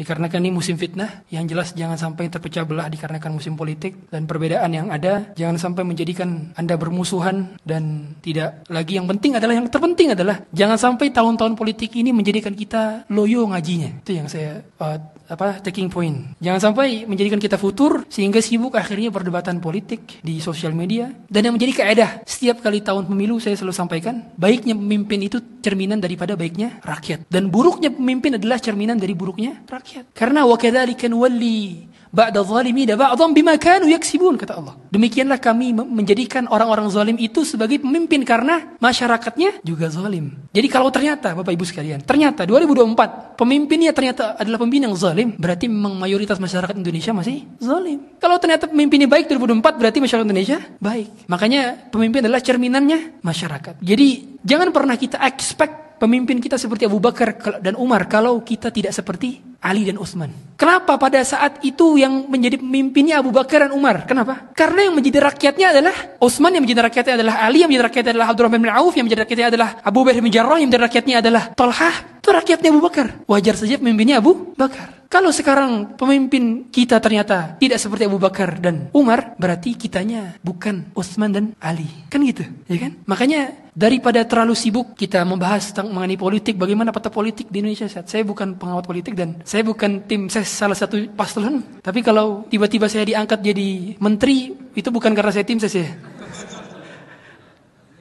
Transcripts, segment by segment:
Dikarenakan ini musim fitnah, yang jelas jangan sampai terpecah belah dikarenakan musim politik dan perbedaan yang ada, jangan sampai menjadikan Anda bermusuhan dan tidak lagi yang penting adalah yang terpenting adalah jangan sampai tahun-tahun politik ini menjadikan kita loyo ngajinya. Itu yang saya uh, apa taking point. Jangan sampai menjadikan kita futur sehingga sibuk akhirnya perdebatan politik di sosial media dan yang menjadi keedah setiap kali tahun pemilu saya selalu sampaikan baiknya pemimpin itu cerminan daripada baiknya rakyat dan buruknya pemimpin adalah cerminan dari buruknya rakyat. Karena wakadzalika nuwalli ba'da zalimina ba'dhan bima kanu yaksibun kata Allah. Demikianlah kami menjadikan orang-orang zalim itu sebagai pemimpin karena masyarakatnya juga zalim. Jadi kalau ternyata Bapak Ibu sekalian, ternyata 2024 pemimpinnya ternyata adalah pemimpin yang zalim, berarti memang mayoritas masyarakat Indonesia masih zalim. Kalau ternyata pemimpinnya baik 2024 berarti masyarakat Indonesia baik. Makanya pemimpin adalah cerminannya masyarakat. Jadi jangan pernah kita expect pemimpin kita seperti Abu Bakar dan Umar kalau kita tidak seperti Ali dan Utsman. Kenapa pada saat itu yang menjadi pemimpinnya Abu Bakar dan Umar? Kenapa? Karena yang menjadi rakyatnya adalah Utsman, yang menjadi rakyatnya adalah Ali, yang menjadi rakyatnya adalah Abdurrahman bin Auf, yang menjadi rakyatnya adalah Abu Bakar bin Jarrah, yang menjadi rakyatnya adalah Talhah. Itu rakyatnya Abu Bakar. Wajar saja pemimpinnya Abu Bakar. Kalau sekarang pemimpin kita ternyata tidak seperti Abu Bakar dan Umar, berarti kitanya bukan Utsman dan Ali. Kan gitu, ya kan? Makanya daripada terlalu sibuk kita membahas tentang mengenai politik, bagaimana peta politik di Indonesia saat saya bukan pengawat politik dan saya bukan tim saya salah satu paslon. Tapi kalau tiba-tiba saya diangkat jadi menteri, itu bukan karena saya tim saya. ya.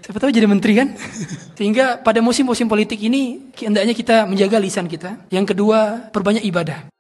Siapa tahu jadi menteri kan? Sehingga pada musim-musim politik ini hendaknya kita menjaga lisan kita. Yang kedua, perbanyak ibadah.